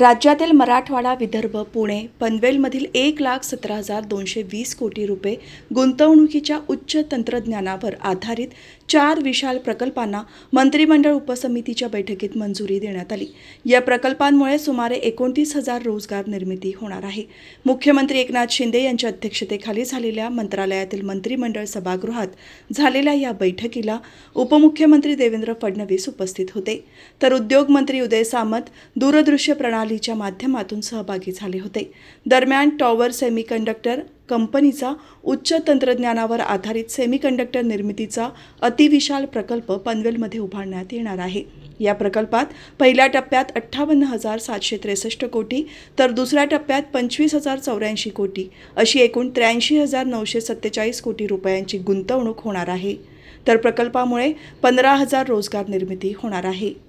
राज्यातील मराठवाडा विदर्भ पुणे पनवेलमधील एक लाख सतरा हजार दोनशे वीस कोटी रुपये गुंतवणुकीच्या उच्च तंत्रज्ञानावर आधारित चार विशाल प्रकल्पांना मंत्रिमंडळ उपसमितीच्या बैठकीत मंजुरी देण्यात आली या प्रकल्पांमुळे सुमारे एकोणतीस हजार रोजगार निर्मिती होणार आहे मुख्यमंत्री एकनाथ शिंदे यांच्या अध्यक्षतेखाली झालेल्या मंत्रालयातील मंत्रिमंडळ सभागृहात झालेल्या या बैठकीला उपमुख्यमंत्री देवेंद्र फडणवीस उपस्थित होते तर उद्योगमंत्री उदय सामंत दूरदृश्य प्रणाली प्रणालीच्या माध्यमातून सहभागी झाले होते दरम्यान टॉवर सेमीकंडक्टर कंपनीचा उच्च तंत्रज्ञानावर आधारित सेमीकंडक्टर निर्मितीचा अतिविशाल प्रकल्प पनवेलमध्ये उभारण्यात येणार आहे या प्रकल्पात पहिल्या टप्प्यात अठ्ठावन्न हजार सातशे त्रेसष्ट कोटी तर दुसऱ्या टप्प्यात पंचवीस हजार चौऱ्याऐंशी कोटी अशी एकूण त्र्याऐंशी हजार नऊशे सत्तेचाळीस कोटी रुपयांची गुंतवणूक होणार आहे तर प्रकल्पामुळे पंधरा हजार रोजगार निर्मिती होणार आहे